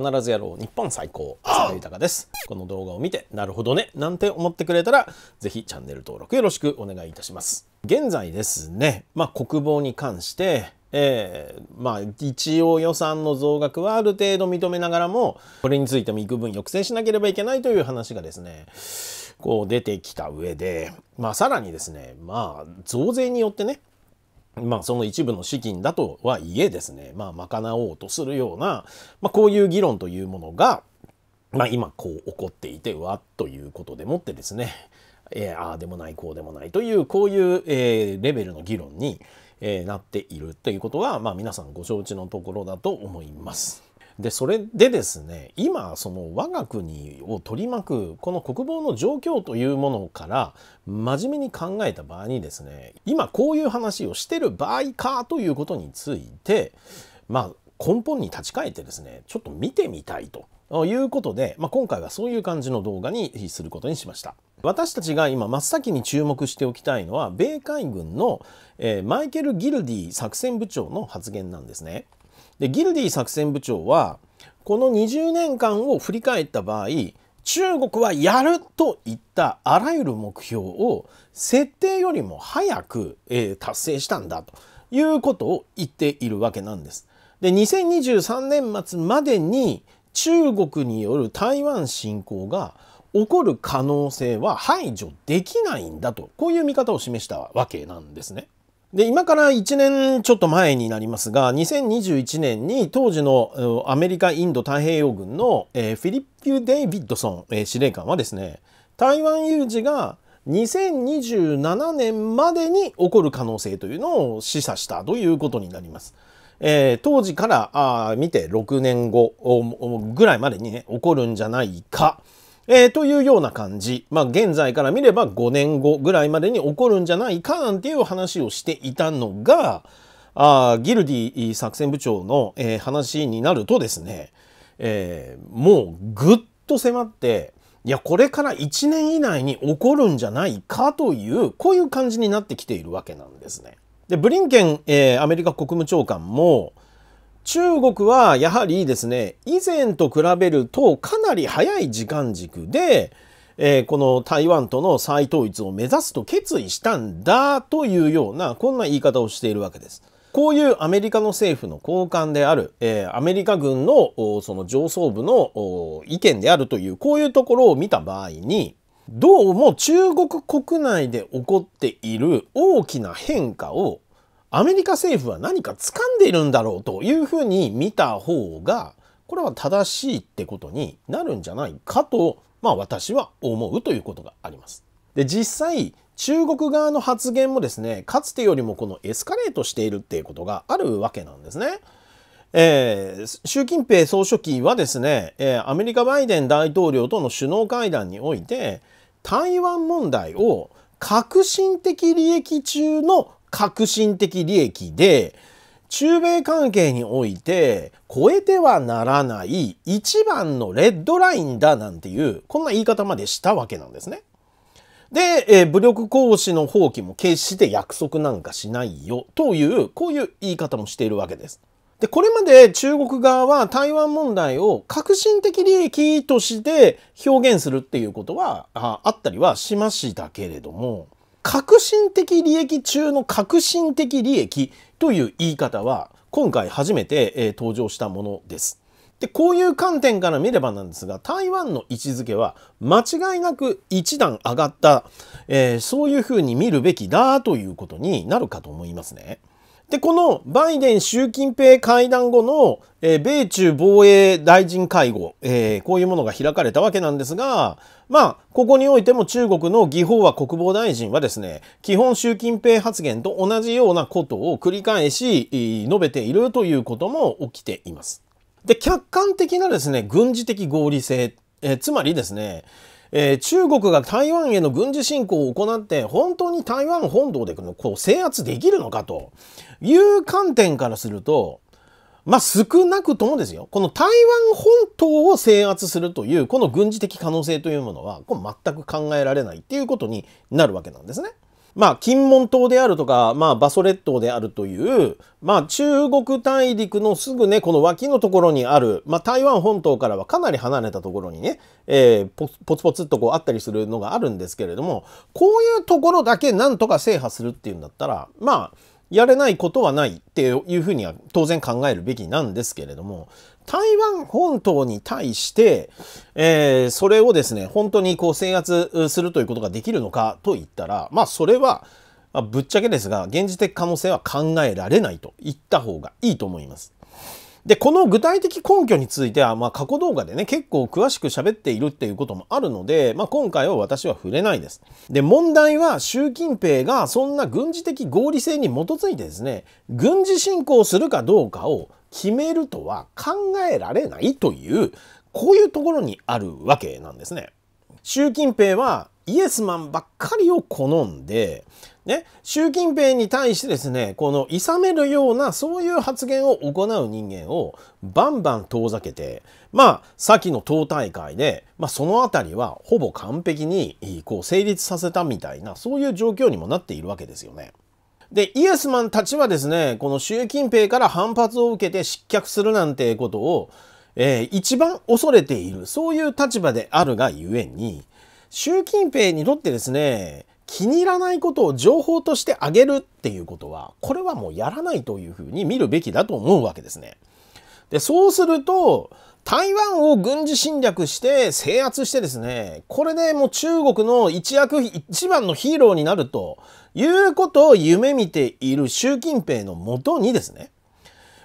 必ずやろう日本最高浅田ですこの動画を見てなるほどねなんて思ってくれたらぜひチャンネル登録よろしくお願いいたします現在ですねまあ国防に関してえー、まあ一応予算の増額はある程度認めながらもこれについても幾分抑制しなければいけないという話がですねこう出てきた上でまあさらにですねまあ増税によってねまあその一部の資金だとはいえですね、まあ賄おうとするような、まあこういう議論というものが、まあ今こう起こっていて、わっということでもってですね、えー、ああでもないこうでもないというこういう、えー、レベルの議論に、えー、なっているということは、まあ皆さんご承知のところだと思います。でそれでですね今その我が国を取り巻くこの国防の状況というものから真面目に考えた場合にですね今こういう話をしてる場合かということについてまあ根本に立ち返ってですねちょっと見てみたいということで、まあ、今回はそういう感じの動画にすることにしました。私たちが今真っ先に注目しておきたいのは米海軍の、えー、マイケル・ギルディ作戦部長の発言なんですね。でギルディ作戦部長はこの20年間を振り返った場合中国はやるといったあらゆる目標を設定よりも早く、えー、達成したんだということを言っているわけなんです。で2023年末までに中国による台湾侵攻が起こる可能性は排除できないんだとこういう見方を示したわけなんですね。で今から1年ちょっと前になりますが2021年に当時のアメリカインド太平洋軍の、えフィリップ・デイビッドソン、え司令官はですね台湾有事が2027年までに起こる可能性というのを示唆したということになります。えー、当時からあ見て6年後ぐらいまでにね起こるんじゃないかえー、というような感じ。まあ、現在から見れば5年後ぐらいまでに起こるんじゃないかなんていう話をしていたのが、あギルディ作戦部長の、えー、話になるとですね、えー、もうぐっと迫って、いや、これから1年以内に起こるんじゃないかという、こういう感じになってきているわけなんですね。で、ブリンケン、えー、アメリカ国務長官も、中国はやはりですね以前と比べるとかなり早い時間軸で、えー、この台湾との再統一を目指すと決意したんだというようなこんな言い方をしているわけです。こういうアメリカの政府の高官である、えー、アメリカ軍のその上層部の意見であるというこういうところを見た場合にどうも中国国内で起こっている大きな変化をアメリカ政府は何か掴んでいるんだろうというふうに見た方がこれは正しいってことになるんじゃないかと、まあ、私は思うということがあります。で実際中国側の発言もですねかつてよりもこのエスカレートしているっていうことがあるわけなんですね。えー、習近平総書記はですね、えー、アメリカバイデン大統領との首脳会談において台湾問題を革新的利益中の革新的利益で中米関係において超えてはならない一番のレッドラインだなんていうこんな言い方までしたわけなんですね。で、えー、武力行使の放棄も決して約束なんかしないよというこういう言い方もしているわけです。でこれまで中国側は台湾問題を革新的利益として表現するっていうことはあったりはしましたけれども革新的利益中の革新的利益という言い方は今回初めて、えー、登場したものです。でこういう観点から見ればなんですが台湾の位置づけは間違いなく一段上がった、えー、そういうふうに見るべきだということになるかと思いますね。で、このバイデン習近平会談後の、えー、米中防衛大臣会合、えー、こういうものが開かれたわけなんですが、まあ、ここにおいても中国の魏法は国防大臣はですね、基本習近平発言と同じようなことを繰り返し、述べているということも起きています。で、客観的なですね、軍事的合理性、えー、つまりですね、えー、中国が台湾への軍事侵攻を行って本当に台湾本土でこう制圧できるのかという観点からするとまあ少なくともですよこの台湾本島を制圧するというこの軍事的可能性というものはこれ全く考えられないっていうことになるわけなんですね。まあ、金門島であるとか、まあ、バソ列島であるという、まあ、中国大陸のすぐね、この脇のところにある、まあ、台湾本島からはかなり離れたところにね、えー、ポツポツっとこうあったりするのがあるんですけれども、こういうところだけなんとか制覇するっていうんだったら、まあ、やれないことはないっていうふうには当然考えるべきなんですけれども、台湾本島に対して、えー、それをですね、本当にこう制圧するということができるのかといったら、まあそれは、ぶっちゃけですが、現実的可能性は考えられないと言った方がいいと思います。で、この具体的根拠については、まあ、過去動画でね、結構詳しく喋っているっていうこともあるので、まあ、今回は私は触れないです。で、問題は、習近平がそんな軍事的合理性に基づいてですね、軍事侵攻するかどうかを決めるとは考えられないという、こういうところにあるわけなんですね。習近平はイエスマンばっかりを好んでね、習近平に対してですね、この諌めるようなそういう発言を行う人間をバンバン遠ざけて、まあ、先の党大会で、まあ、そのあたりはほぼ完璧にこう成立させたみたいな、そういう状況にもなっているわけですよね。で、イエスマンたちはですね、この習近平から反発を受けて失脚するなんてことを、えー、一番恐れている、そういう立場であるがゆえに、習近平にとってですね、気に入らないことを情報としてあげるっていうことは、これはもうやらないというふうに見るべきだと思うわけですね。で、そうすると、台湾を軍事侵略して制圧してですね、これでもう中国の一躍、一番のヒーローになるということを夢見ている習近平のもとにですね、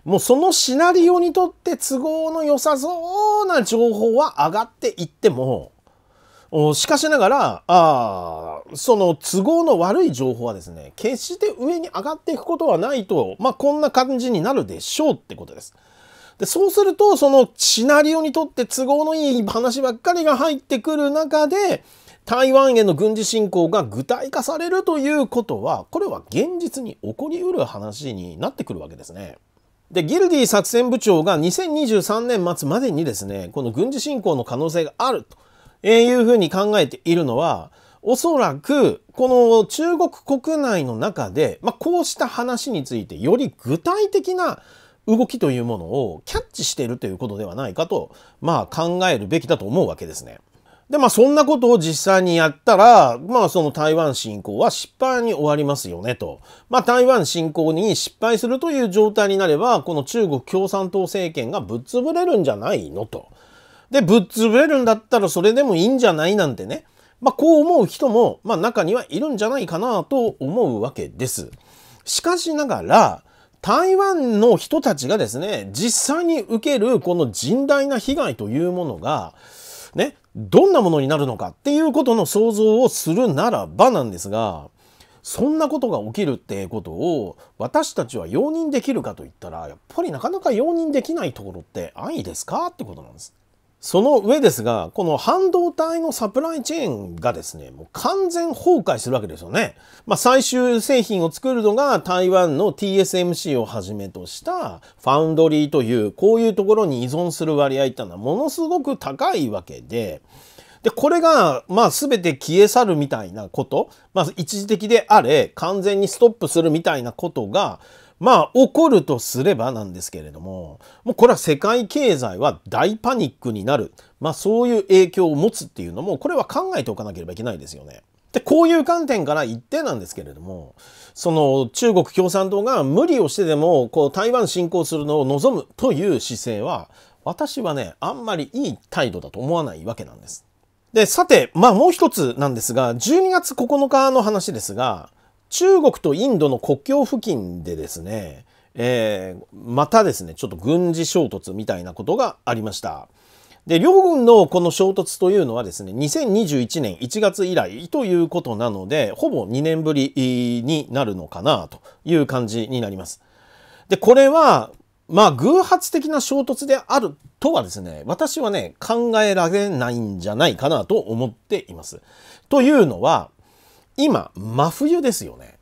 もうそのシナリオにとって都合の良さそうな情報は上がっていっても、しかしながら、あその都合の悪い情報はですね、決して上に上がっていくことはないと、まあ、こんな感じになるでしょうってことです。でそうすると、そのシナリオにとって都合のいい話ばっかりが入ってくる中で、台湾への軍事侵攻が具体化されるということは、これは現実に起こりうる話になってくるわけですね。で、ギルディ作戦部長が2023年末までにですね、この軍事侵攻の可能性があると。えいうふうに考えているのは、おそらく、この中国国内の中で、まあ、こうした話についてより具体的な動きというものをキャッチしているということではないかと、まあ、考えるべきだと思うわけですね。で、まあ、そんなことを実際にやったら、まあ、その台湾侵攻は失敗に終わりますよねと。まあ、台湾侵攻に失敗するという状態になれば、この中国共産党政権がぶっ潰れるんじゃないのと。で、ぶっ潰れるんだったらそれでもいいんじゃないなんてね。まあ、こう思う人も、まあ、中にはいるんじゃないかなと思うわけです。しかしながら、台湾の人たちがですね、実際に受けるこの甚大な被害というものが、ね、どんなものになるのかっていうことの想像をするならばなんですが、そんなことが起きるってことを私たちは容認できるかといったら、やっぱりなかなか容認できないところって安易ですかってことなんです。その上ですが、この半導体のサプライチェーンがですね、もう完全崩壊するわけですよね。まあ、最終製品を作るのが台湾の TSMC をはじめとしたファウンドリーという、こういうところに依存する割合っていうのはものすごく高いわけで、で、これが、まあ、全て消え去るみたいなこと、まあ、一時的であれ、完全にストップするみたいなことが、まあ起こるとすればなんですけれども、もうこれは世界経済は大パニックになる。まあそういう影響を持つっていうのも、これは考えておかなければいけないですよね。で、こういう観点から一定なんですけれども、その中国共産党が無理をしてでも、こう台湾侵攻するのを望むという姿勢は、私はね、あんまりいい態度だと思わないわけなんです。で、さて、まあもう一つなんですが、12月9日の話ですが、中国とインドの国境付近でですね、えー、またですね、ちょっと軍事衝突みたいなことがありました。で、両軍のこの衝突というのはですね、2021年1月以来ということなので、ほぼ2年ぶりになるのかなという感じになります。で、これは、まあ、偶発的な衝突であるとはですね、私はね、考えられないんじゃないかなと思っています。というのは、今、真冬ですよね。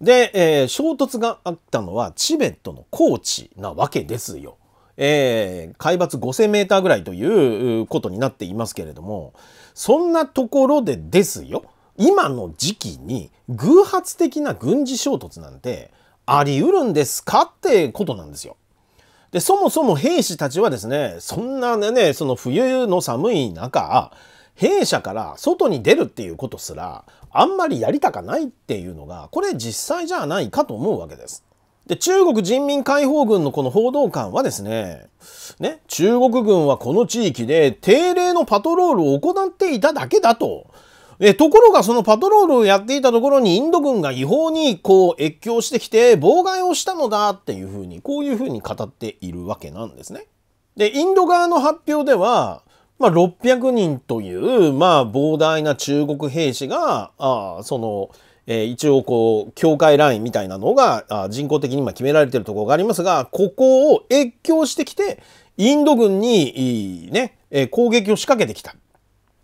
で、えー、衝突があったのはチベットの高地なわけですよ。えー、海抜5000メーターぐらいということになっていますけれども、そんなところでですよ、今の時期に偶発的な軍事衝突なんてありうるんですかってことなんですよ。で、そもそも兵士たちはですね、そんなね、その冬の寒い中、兵舎から外に出るっていうことすらあんまりやりたかないっていうのがこれ実際じゃないかと思うわけです。で中国人民解放軍のこの報道官はですねね中国軍はこの地域で定例のパトロールを行っていただけだと。えところがそのパトロールをやっていたところにインド軍が違法にこう越境してきて妨害をしたのだっていうふうにこういうふうに語っているわけなんですね。でインド側の発表ではまあ、600人という、まあ、膨大な中国兵士が、あその、えー、一応こう、境界ラインみたいなのが、あ人工的に今決められてるところがありますが、ここを越境してきて、インド軍に、ね、えー、攻撃を仕掛けてきた。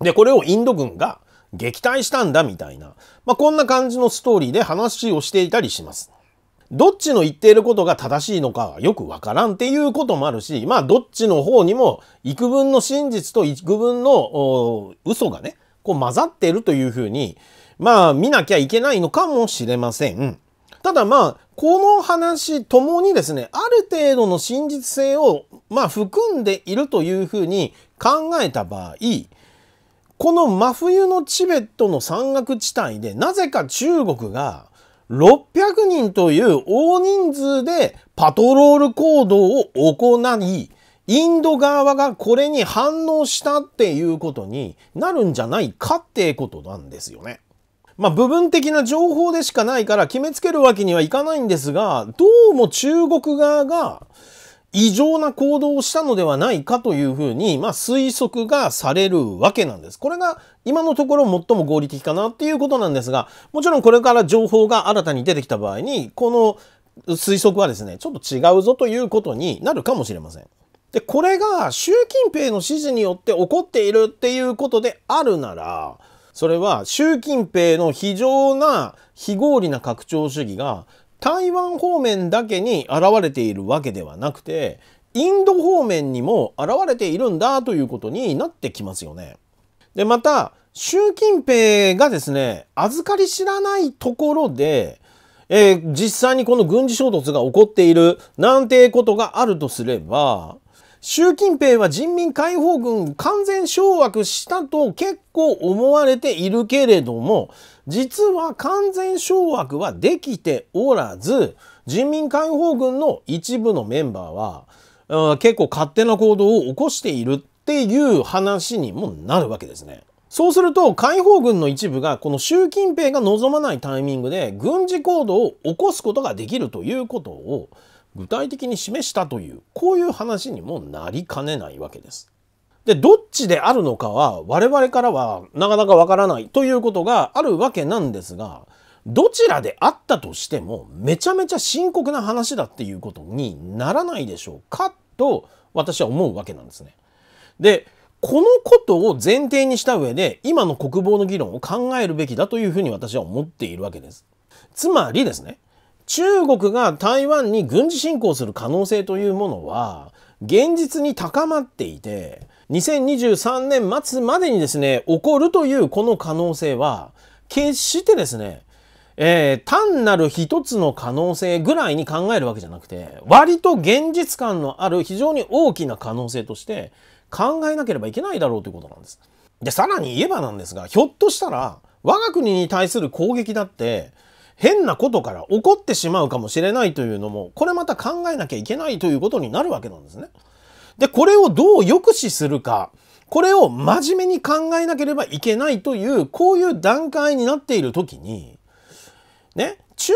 で、これをインド軍が撃退したんだみたいな、まあ、こんな感じのストーリーで話をしていたりします。どっちの言っていることが正しいのかよくわからんっていうこともあるし、まあどっちの方にも幾分の真実と幾分の嘘がね、こう混ざってるというふうに、まあ見なきゃいけないのかもしれません。ただまあ、この話ともにですね、ある程度の真実性を、まあ、含んでいるというふうに考えた場合、この真冬のチベットの山岳地帯で、なぜか中国が600人という大人数でパトロール行動を行い、インド側がこれに反応したっていうことになるんじゃないかってことなんですよね。まあ部分的な情報でしかないから決めつけるわけにはいかないんですが、どうも中国側が異常な行動をしたのではないかというふうに、まあ、推測がされるわけなんです。これが今のところ最も合理的かなっていうことなんですが、もちろんこれから情報が新たに出てきた場合に、この推測はですね、ちょっと違うぞということになるかもしれません。で、これが習近平の指示によって起こっているっていうことであるなら、それは習近平の非常な非合理な拡張主義が台湾方面だけに現れているわけではなくてインド方面にも現れているんだということになってきますよね。でまた習近平がですね預かり知らないところで、えー、実際にこの軍事衝突が起こっているなんてことがあるとすれば習近平は人民解放軍完全掌握したと結構思われているけれども実は完全掌握はできておらず、人民解放軍の一部のメンバーは、うん、結構勝手な行動を起こしているっていう話にもなるわけですね。そうすると解放軍の一部がこの習近平が望まないタイミングで軍事行動を起こすことができるということを具体的に示したというこういう話にもなりかねないわけです。で、どっちであるのかは我々からはなかなかわからないということがあるわけなんですが、どちらであったとしてもめちゃめちゃ深刻な話だっていうことにならないでしょうかと私は思うわけなんですね。で、このことを前提にした上で今の国防の議論を考えるべきだというふうに私は思っているわけです。つまりですね、中国が台湾に軍事侵攻する可能性というものは現実に高まっていて、2023年末までにですね、起こるというこの可能性は、決してですね、えー、単なる一つの可能性ぐらいに考えるわけじゃなくて、割と現実感のある非常に大きな可能性として考えなければいけないだろうということなんです。で、さらに言えばなんですが、ひょっとしたら、我が国に対する攻撃だって、変なことから起こってしまうかもしれないというのも、これまた考えなきゃいけないということになるわけなんですね。で、これをどう抑止するか。これを真面目に考えなければいけないという、こういう段階になっている時に、ね、中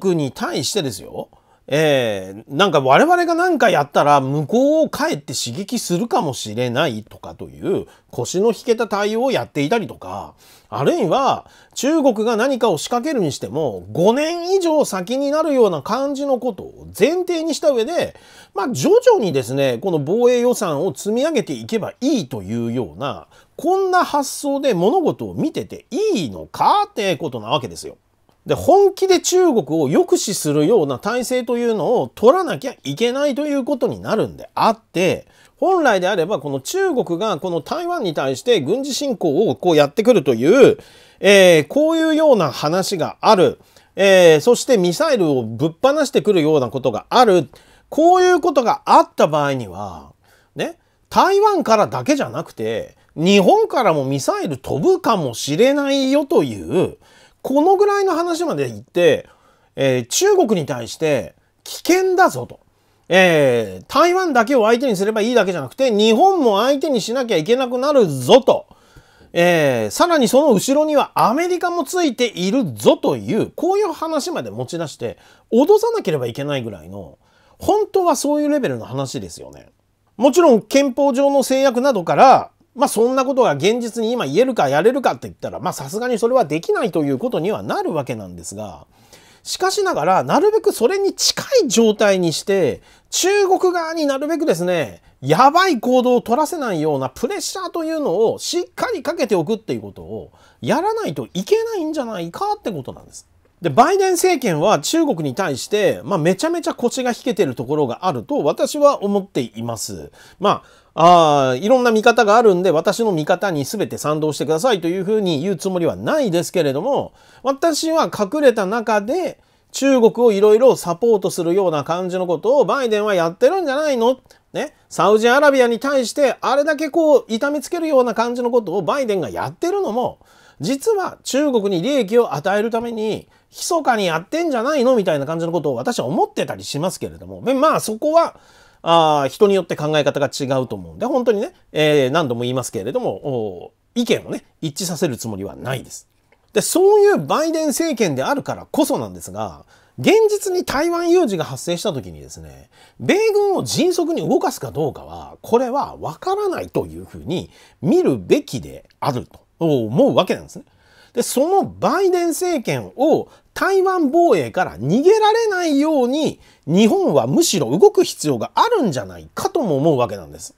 国に対してですよ。えー、なんか我々が何かやったら向こうを帰って刺激するかもしれないとかという腰の引けた対応をやっていたりとか、あるいは中国が何かを仕掛けるにしても5年以上先になるような感じのことを前提にした上で、まあ徐々にですね、この防衛予算を積み上げていけばいいというような、こんな発想で物事を見てていいのかってことなわけですよ。で、本気で中国を抑止するような体制というのを取らなきゃいけないということになるんであって、本来であればこの中国がこの台湾に対して軍事侵攻をこうやってくるという、えー、こういうような話がある。えー、そしてミサイルをぶっ放してくるようなことがある。こういうことがあった場合には、ね、台湾からだけじゃなくて、日本からもミサイル飛ぶかもしれないよという、このぐらいの話まで行って、えー、中国に対して危険だぞと。えー、台湾だけを相手にすればいいだけじゃなくて、日本も相手にしなきゃいけなくなるぞと。えー、さらにその後ろにはアメリカもついているぞという、こういう話まで持ち出して、脅さなければいけないぐらいの、本当はそういうレベルの話ですよね。もちろん憲法上の制約などから、まあそんなことが現実に今言えるかやれるかって言ったら、まあさすがにそれはできないということにはなるわけなんですが、しかしながら、なるべくそれに近い状態にして、中国側になるべくですね、やばい行動を取らせないようなプレッシャーというのをしっかりかけておくっていうことをやらないといけないんじゃないかってことなんです。で、バイデン政権は中国に対して、まあ、めちゃめちゃ腰が引けてるところがあると私は思っています。まあ、あいろんな見方があるんで私の見方に全て賛同してくださいというふうに言うつもりはないですけれども私は隠れた中で中国をいろいろサポートするような感じのことをバイデンはやってるんじゃないのね、サウジアラビアに対してあれだけこう痛めつけるような感じのことをバイデンがやってるのも実は中国に利益を与えるために密かにやってんじゃないのみたいな感じのことを私は思ってたりしますけれどもまあそこはあ人によって考え方が違うと思うんで、本当にね、えー、何度も言いますけれども、意見をね、一致させるつもりはないです。で、そういうバイデン政権であるからこそなんですが、現実に台湾有事が発生した時にですね、米軍を迅速に動かすかどうかは、これはわからないというふうに見るべきであると思うわけなんですね。で、そのバイデン政権を台湾防衛から逃げられないように日本はむしろ動く必要があるんじゃないかとも思うわけなんです。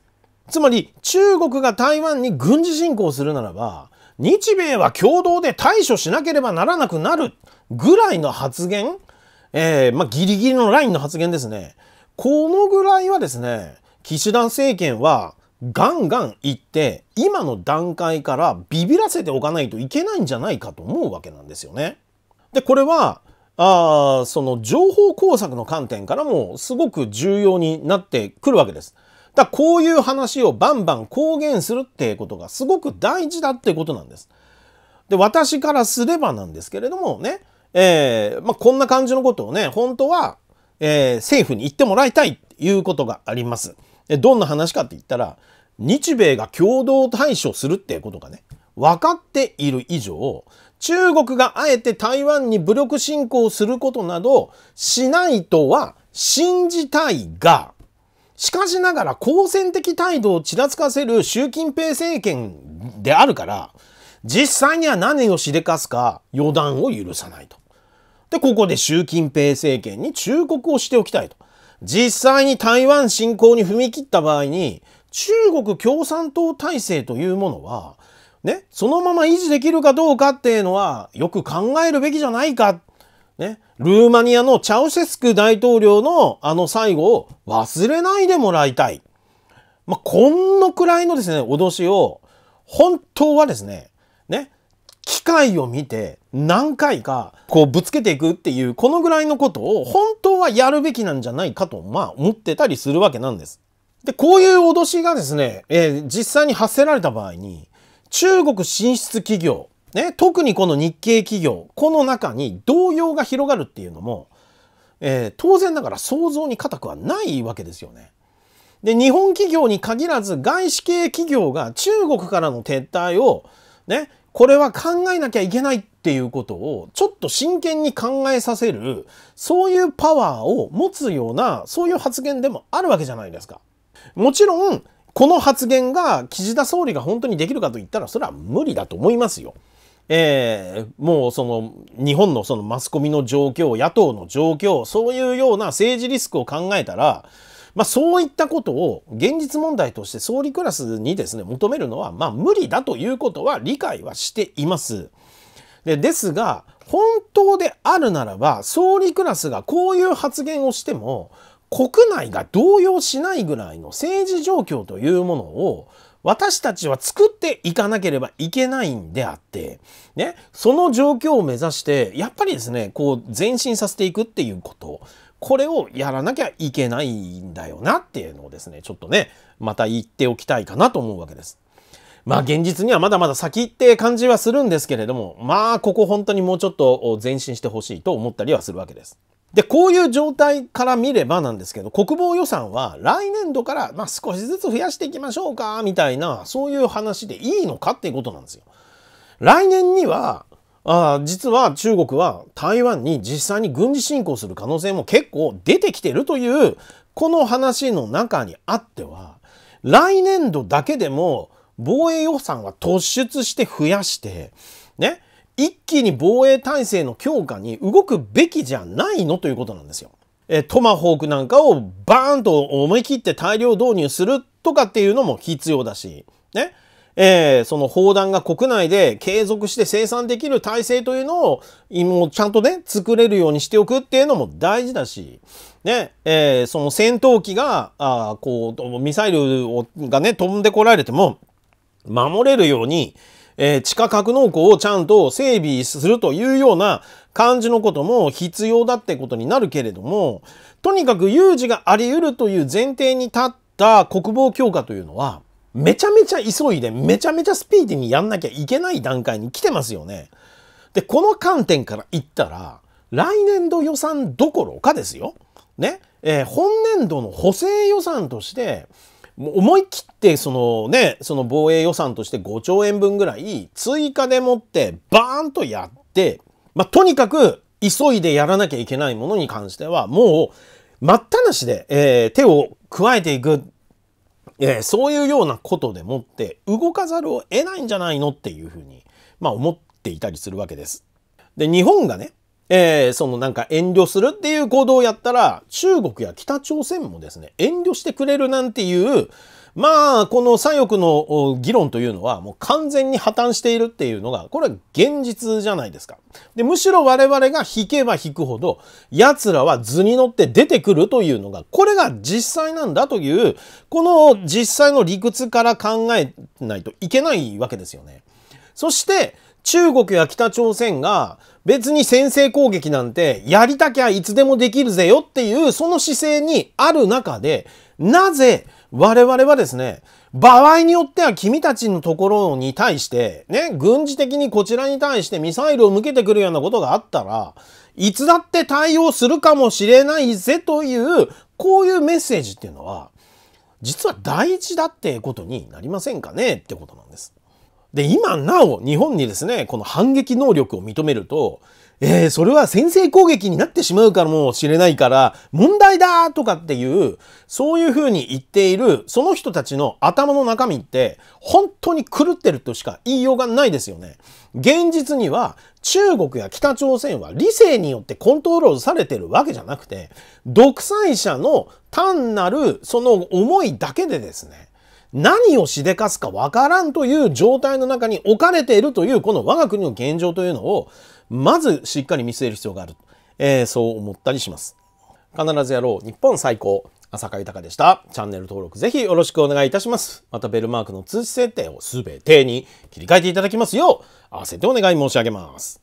つまり中国が台湾に軍事侵攻するならば日米は共同で対処しなければならなくなるぐらいの発言、えー、まあ、ギリギリのラインの発言ですね。このぐらいはですね、岸田政権はガンガン行って今の段階からビビらせておかないといけないんじゃないかと思うわけなんですよね。でこれはあその情報工作の観点からもすごく重要になってくるわけです。だこういう話をバンバン公言するっていうことがすごく大事だってことなんです。で私からすればなんですけれどもね、えー、まあ、こんな感じのことをね本当は、えー、政府に言ってもらいたいっていうことがあります。どんな話かって言ったら日米が共同対処するっていうことがね、分かっている以上、中国があえて台湾に武力侵攻することなどしないとは信じたいが、しかしながら好戦的態度をちらつかせる習近平政権であるから、実際には何をしでかすか予断を許さないと。で、ここで習近平政権に忠告をしておきたいと。実際に台湾侵攻に踏み切った場合に、中国共産党体制というものは、ね、そのまま維持できるかどうかっていうのはよく考えるべきじゃないか。ね、ルーマニアのチャウシェスク大統領のあの最後を忘れないでもらいたい。まあ、こんのくらいのですね、脅しを、本当はですね、ね、機械を見て何回かこうぶつけていくっていうこのぐらいのことを本当はやるべきなんじゃないかとまあ思ってたりするわけなんです。で、こういう脅しがですね、えー、実際に発せられた場合に、中国進出企業、ね、特にこの日系企業、この中に動揺が広がるっていうのも、えー、当然ながら想像に難くはないわけですよね。で、日本企業に限らず外資系企業が中国からの撤退を、ね、これは考えなきゃいけないっていうことをちょっと真剣に考えさせる、そういうパワーを持つような、そういう発言でもあるわけじゃないですか。もちろん、この発言が岸田総理が本当にできるかと言ったら、それは無理だと思いますよ。えー、もうその日本のそのマスコミの状況、野党の状況、そういうような政治リスクを考えたら、まあ、そういったことを現実問題として総理クラスにですね、求めるのは、まあ、無理だということは理解はしています。でですが、本当であるならば、総理クラスがこういう発言をしても、国内が動揺しないぐらいの政治状況というものを私たちは作っていかなければいけないんであって、ね、その状況を目指して、やっぱりですね、こう前進させていくっていうこと、これをやらなきゃいけないんだよなっていうのをですね、ちょっとね、また言っておきたいかなと思うわけです。まあ現実にはまだまだ先って感じはするんですけれども、まあここ本当にもうちょっと前進してほしいと思ったりはするわけです。で、こういう状態から見ればなんですけど、国防予算は来年度から、まあ、少しずつ増やしていきましょうか、みたいな、そういう話でいいのかっていうことなんですよ。来年には、あ実は中国は台湾に実際に軍事侵攻する可能性も結構出てきてるという、この話の中にあっては、来年度だけでも防衛予算は突出して増やして、ね、一気に防衛体制の強化に動くべきじゃないのということなんですよ。えトマホークなんかをバーンと思い切って大量導入するとかっていうのも必要だし、ね。えー、その砲弾が国内で継続して生産できる体制というのを、もうちゃんとね、作れるようにしておくっていうのも大事だし、ね、えー、その戦闘機が、あこう、ミサイルをがね、飛んでこられても、守れるように、えー、地下格納庫をちゃんと整備するというような感じのことも必要だってことになるけれども、とにかく有事があり得るという前提に立った国防強化というのは、めちゃめちゃ急いで、めちゃめちゃスピーディーにやんなきゃいけない段階に来てますよね。で、この観点から言ったら、来年度予算どころかですよ。ね。えー、本年度の補正予算として、思い切ってそのねその防衛予算として5兆円分ぐらい追加でもってバーンとやって、まあ、とにかく急いでやらなきゃいけないものに関してはもう待ったなしで、えー、手を加えていく、えー、そういうようなことでもって動かざるを得ないんじゃないのっていうふうに、まあ、思っていたりするわけです。で日本がねえー、そのなんか遠慮するっていう行動をやったら、中国や北朝鮮もですね、遠慮してくれるなんていう、まあ、この左翼の議論というのはもう完全に破綻しているっていうのが、これは現実じゃないですか。で、むしろ我々が引けば引くほど、奴らは図に乗って出てくるというのが、これが実際なんだという、この実際の理屈から考えないといけないわけですよね。そして、中国や北朝鮮が、別に先制攻撃なんてやりたきゃいつでもできるぜよっていうその姿勢にある中で、なぜ我々はですね、場合によっては君たちのところに対して、ね、軍事的にこちらに対してミサイルを向けてくるようなことがあったら、いつだって対応するかもしれないぜという、こういうメッセージっていうのは、実は大事だってことになりませんかねってことなんです。で、今なお日本にですね、この反撃能力を認めると、えー、それは先制攻撃になってしまうかもしれないから、問題だとかっていう、そういうふうに言っている、その人たちの頭の中身って、本当に狂ってるとしか言いようがないですよね。現実には、中国や北朝鮮は理性によってコントロールされてるわけじゃなくて、独裁者の単なるその思いだけでですね、何をしでかすかわからんという状態の中に置かれているという、この我が国の現状というのを、まずしっかり見据える必要がある。えー、そう思ったりします。必ずやろう。日本最高。浅香豊でした。チャンネル登録ぜひよろしくお願いいたします。またベルマークの通知設定をすべてに切り替えていただきますよう、合わせてお願い申し上げます。